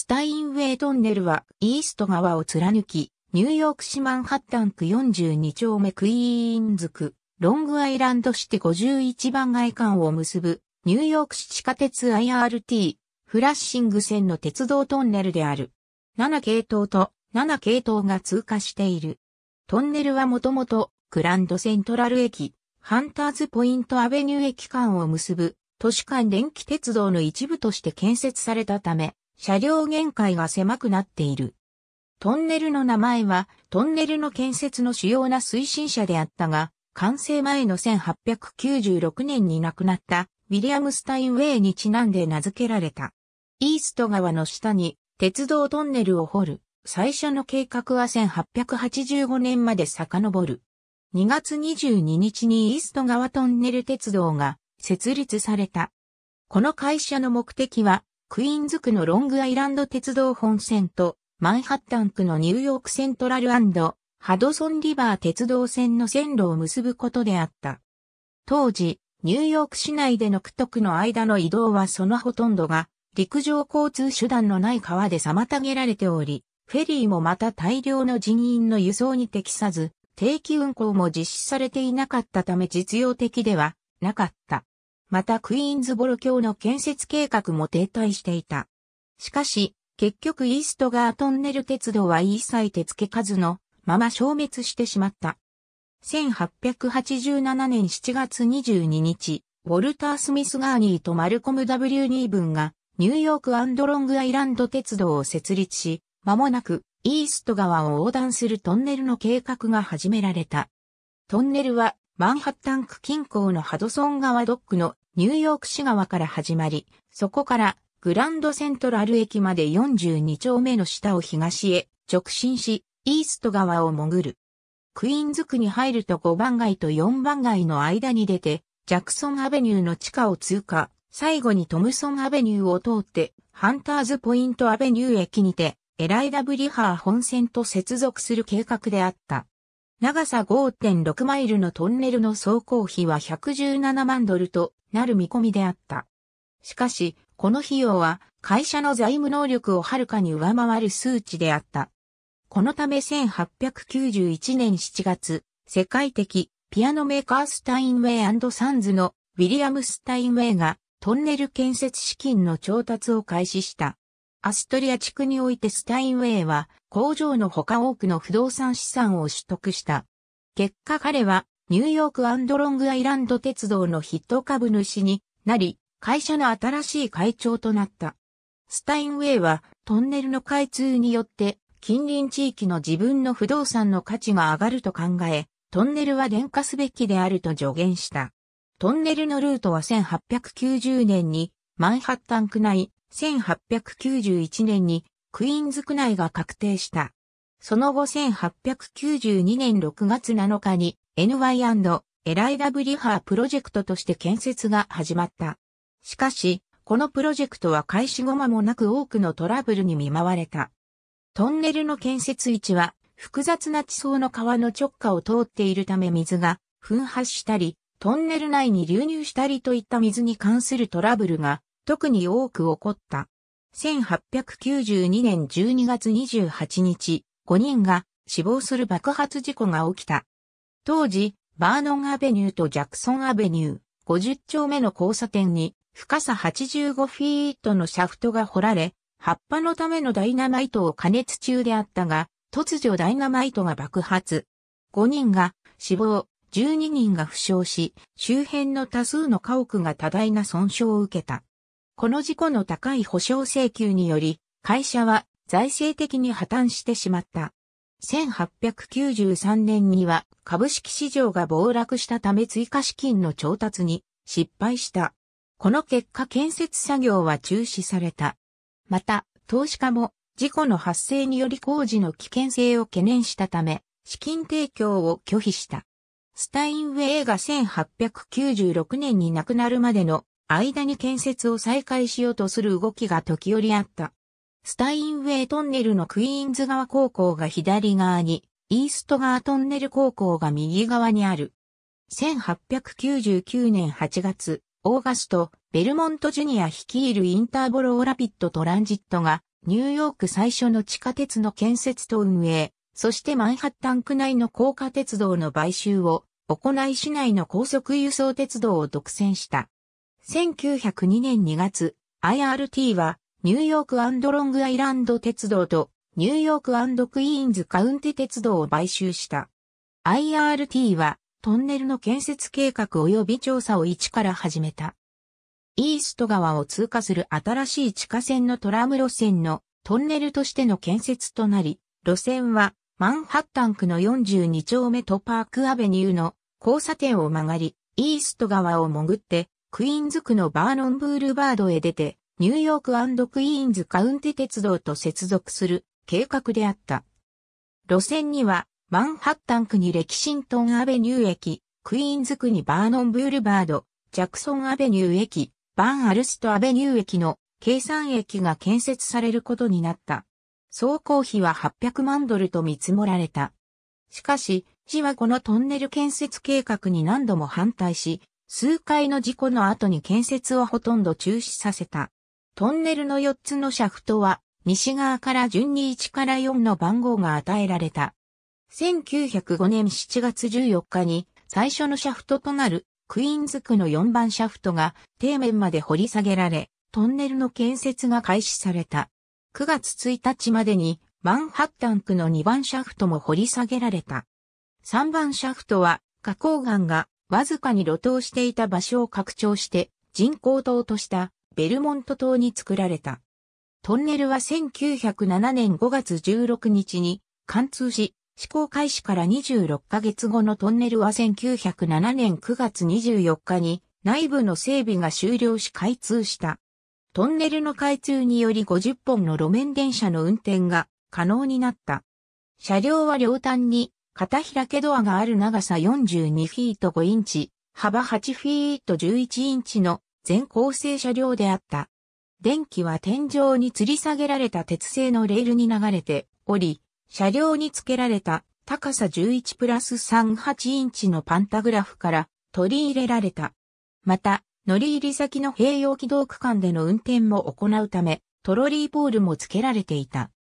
スタインウェイトンネルはイースト側を貫き、ニューヨーク市マンハッタン区42丁目クイーンズ区、ロングアイランドシテ51番街間を結ぶ、ニューヨーク市地下鉄 IRT、フラッシング線の鉄道トンネルである。7系統と7系統が通過している。トンネルはもともと、グランドセントラル駅、ハンターズポイントアベニュー駅間を結ぶ、都市間電気鉄道の一部として建設されたため、車両限界が狭くなっている。トンネルの名前は、トンネルの建設の主要な推進者であったが、完成前の1896年に亡くなったウィリアム・スタインウェイにちなんで名付けられた。イースト川の下に鉄道トンネルを掘る。最初の計画は1885年まで遡る。2月22日にイースト川トンネル鉄道が設立された。この会社の目的はクイーンズ区のロングアイランド鉄道本線と、マンハッタン区のニューヨークセントラルハドソンリバー鉄道線の線路を結ぶことであった。当時、ニューヨーク市内での区との間の移動はそのほとんどが、陸上交通手段のない川で妨げられており、フェリーもまた大量の人員の輸送に適さず、定期運行も実施されていなかったため実用的ではなかった。またクイーンズボロ橋の建設計画も停滞していた。しかし、結局イーストガートンネル鉄道は一切手付け数のまま消滅してしまった。1887年7月22日、ウォルター・スミス・ガーニーとマルコム・ W・ ニーブンがニューヨークロングアイランド鉄道を設立し、間もなくイースト川を横断するトンネルの計画が始められた。トンネルはマンハッタン区近郊のハドソン川ドックのニューヨーク市川から始まり、そこからグランドセントラル駅まで42丁目の下を東へ直進し、イースト川を潜る。クイーンズ区に入ると5番街と4番街の間に出て、ジャクソンアベニューの地下を通過、最後にトムソンアベニューを通って、ハンターズポイントアベニュー駅にて、エライダ・ブリハー本線と接続する計画であった。長さ5.6マイルのトンネルの総工費は117万ドルとなる見込みであった。しかし、この費用は会社の財務能力をはるかに上回る数値であった。このため1891年7月、世界的ピアノメーカースタインウェイサンズのウィリアム・スタインウェイがトンネル建設資金の調達を開始した。アストリア地区においてスタインウェイは工場のほか多くの不動産資産を取得した。結果彼はニューヨークロングアイランド鉄道のヒット株主になり、会社の新しい会長となった。スタインウェイはトンネルの開通によって近隣地域の自分の不動産の価値が上がると考え、トンネルは電化すべきであると助言した。トンネルのルートは1890年にマンハッタン区内1891年にクイーンズ区内が確定した。その後1892年6月7日に NY& エライダ・ブリハープロジェクトとして建設が始まった。しかし、このプロジェクトは開始後間もなく多くのトラブルに見舞われた。トンネルの建設位置は複雑な地層の川の直下を通っているため水が噴発したり、トンネル内に流入したりといった水に関するトラブルが特に多く起こった。1892年12月28日、5人が死亡する爆発事故が起きた。当時、バーノンアベニューとジャクソンアベニュー、50丁目の交差点に深さ85フィートのシャフトが掘られ、葉っぱのためのダイナマイトを加熱中であったが、突如ダイナマイトが爆発。5人が死亡、12人が負傷し、周辺の多数の家屋が多大な損傷を受けた。この事故の高い保証請求により、会社は財政的に破綻してしまった。1893年には株式市場が暴落したため追加資金の調達に失敗した。この結果建設作業は中止された。また、投資家も事故の発生により工事の危険性を懸念したため、資金提供を拒否した。スタインウェイが1896年に亡くなるまでの間に建設を再開しようとする動きが時折あった。スタインウェイトンネルのクイーンズ川高校が左側に、イースト川トンネル高校が右側にある。1899年8月、オーガスト、ベルモントジュニア率いるインターボローラピットトランジットが、ニューヨーク最初の地下鉄の建設と運営、そしてマンハッタン区内の高架鉄道の買収を、行い市内の高速輸送鉄道を独占した。1902年2月、IRT はニューヨークロングアイランド鉄道とニューヨーククイーンズカウンテ鉄道を買収した。IRT はトンネルの建設計画及び調査を一から始めた。イースト川を通過する新しい地下線のトラム路線のトンネルとしての建設となり、路線はマンハッタン区の42丁目とパークアベニューの交差点を曲がり、イースト川を潜ってクイーンズ区のバーノンブールバードへ出て、ニューヨーククイーンズカウンテ鉄道と接続する計画であった。路線には、マンハッタン区にレキシントンアベニュー駅、クイーンズ区にバーノンブールバード、ジャクソンアベニュー駅、バンアルストアベニュー駅の計算駅が建設されることになった。総工費は800万ドルと見積もられた。しかし、市はこのトンネル建設計画に何度も反対し、数回の事故の後に建設をほとんど中止させた。トンネルの4つのシャフトは、西側から順に1から4の番号が与えられた。1905年7月14日に、最初のシャフトとなる、クイーンズ区の4番シャフトが、底面まで掘り下げられ、トンネルの建設が開始された。9月1日までに、マンハッタン区の2番シャフトも掘り下げられた。3番シャフトは、花崗岩がわずかに露頭していた場所を拡張して人工島としたベルモント島に作られた。トンネルは1907年5月16日に貫通し、施行開始から26ヶ月後のトンネルは1907年9月24日に内部の整備が終了し開通した。トンネルの開通により50本の路面電車の運転が可能になった。車両は両端に片開けドアがある長さ42フィート5インチ、幅8フィート11インチの全構成車両であった。電気は天井に吊り下げられた鉄製のレールに流れており、車両に付けられた高さ11プラス38インチのパンタグラフから取り入れられた。また、乗り入り先の併用軌道区間での運転も行うため、トロリーポールも付けられていた。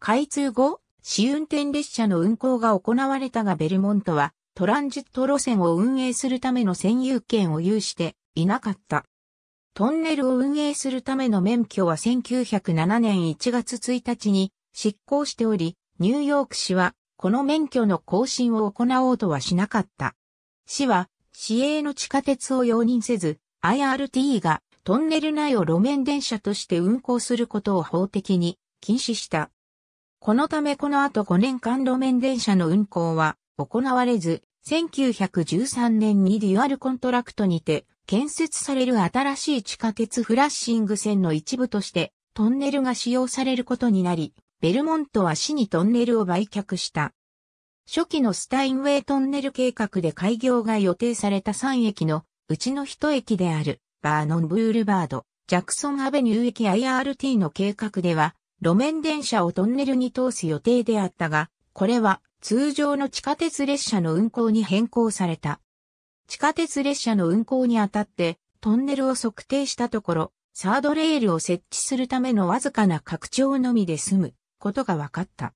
開通後、試運転列車の運行が行われたがベルモントはトランジット路線を運営するための占有権を有していなかった。トンネルを運営するための免許は1907年1月1日に執行しており、ニューヨーク市はこの免許の更新を行おうとはしなかった。市は市営の地下鉄を容認せず、IRT がトンネル内を路面電車として運行することを法的に禁止した。このためこの後5年間路面電車の運行は行われず、1913年にデュアルコントラクトにて建設される新しい地下鉄フラッシング線の一部としてトンネルが使用されることになり、ベルモントは市にトンネルを売却した。初期のスタインウェイトンネル計画で開業が予定された3駅のうちの1駅であるバーノンブールバード、ジャクソンアベニュー駅 IRT の計画では路面電車をトンネルに通す予定であったが、これは通常の地下鉄列車の運行に変更された。地下鉄列車の運行にあたって、トンネルを測定したところ、サードレールを設置するためのわずかな拡張のみで済むことが分かった。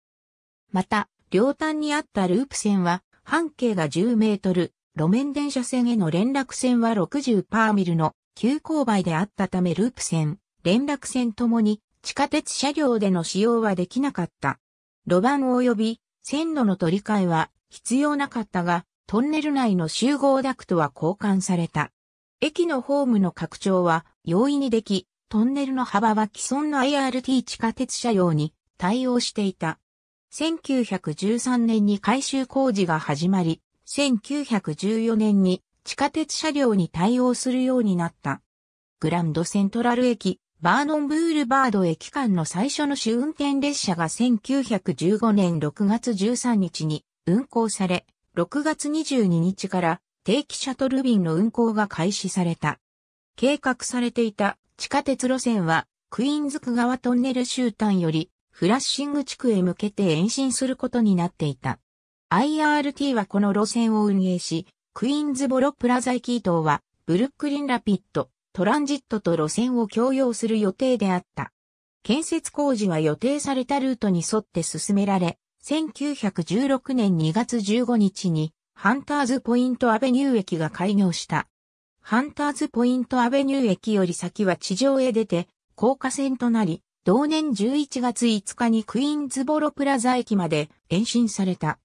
また、両端にあったループ線は、半径が10メートル、路面電車線への連絡線は60パーミルの急勾配であったためループ線、連絡線ともに地下鉄車両での使用はできなかった。路盤及び線路の取り替えは必要なかったが、トンネル内の集合ダクトは交換された。駅のホームの拡張は容易にでき、トンネルの幅は既存の IRT 地下鉄車両に対応していた。1913年に改修工事が始まり、1914年に地下鉄車両に対応するようになった。グランドセントラル駅、バーノンブールバード駅間の最初の主運転列車が1915年6月13日に運行され、6月22日から定期シャトル便の運行が開始された。計画されていた地下鉄路線は、クイーンズ区川トンネル終端より、フラッシング地区へ向けて延伸することになっていた。IRT はこの路線を運営し、クイーンズボロプラザ駅等は、ブルックリンラピッド、トランジットと路線を共用する予定であった。建設工事は予定されたルートに沿って進められ、1916年2月15日にハンターズポイントアベニュー駅が開業した。ハンターズポイントアベニュー駅より先は地上へ出て、高架線となり、同年11月5日にクイーンズボロプラザ駅まで延伸された。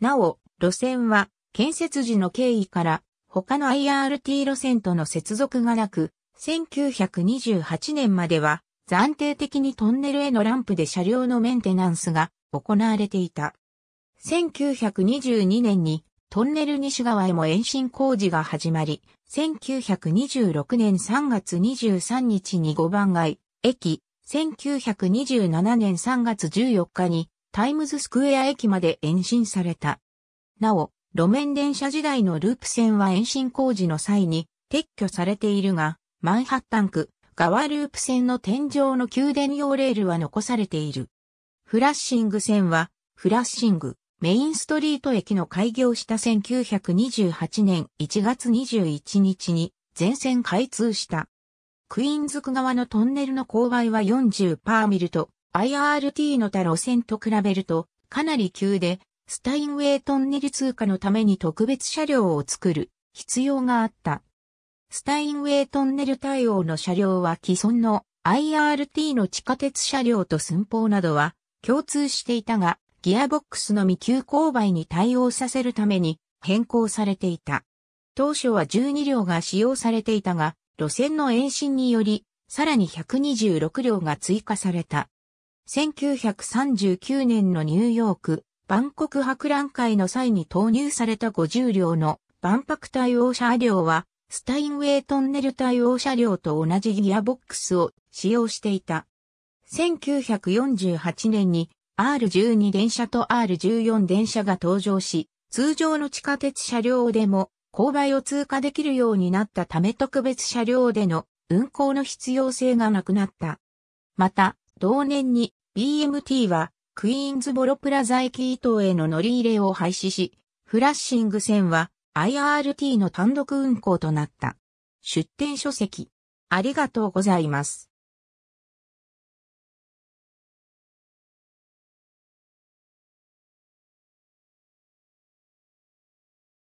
なお、路線は建設時の経緯から他の IRT 路線との接続がなく、1928年までは暫定的にトンネルへのランプで車両のメンテナンスが行われていた。1922年にトンネル西側へも延伸工事が始まり、1926年3月23日に5番街、駅、1927年3月14日にタイムズスクエア駅まで延伸された。なお、路面電車時代のループ線は延伸工事の際に撤去されているが、マンハッタン区側ループ線の天井の給電用レールは残されている。フラッシング線は、フラッシング、メインストリート駅の開業した1928年1月21日に全線開通した。クイーンズ区側のトンネルの勾配は40パーミルと IRT の他路線と比べるとかなり急でスタインウェイトンネル通過のために特別車両を作る必要があった。スタインウェイトンネル対応の車両は既存の IRT の地下鉄車両と寸法などは共通していたが、ギアボックスの未急勾配に対応させるために変更されていた。当初は12両が使用されていたが、路線の延伸により、さらに126両が追加された。1939年のニューヨーク万国博覧会の際に投入された50両の万博対応車両は、スタインウェイトンネル対応車両と同じギアボックスを使用していた。1948年に R12 電車と R14 電車が登場し、通常の地下鉄車両でも勾配を通過できるようになったため特別車両での運行の必要性がなくなった。また、同年に BMT はクイーンズボロプラザ駅伊東への乗り入れを廃止し、フラッシング線は IRT の単独運行となった。出展書籍。ありがとうございます。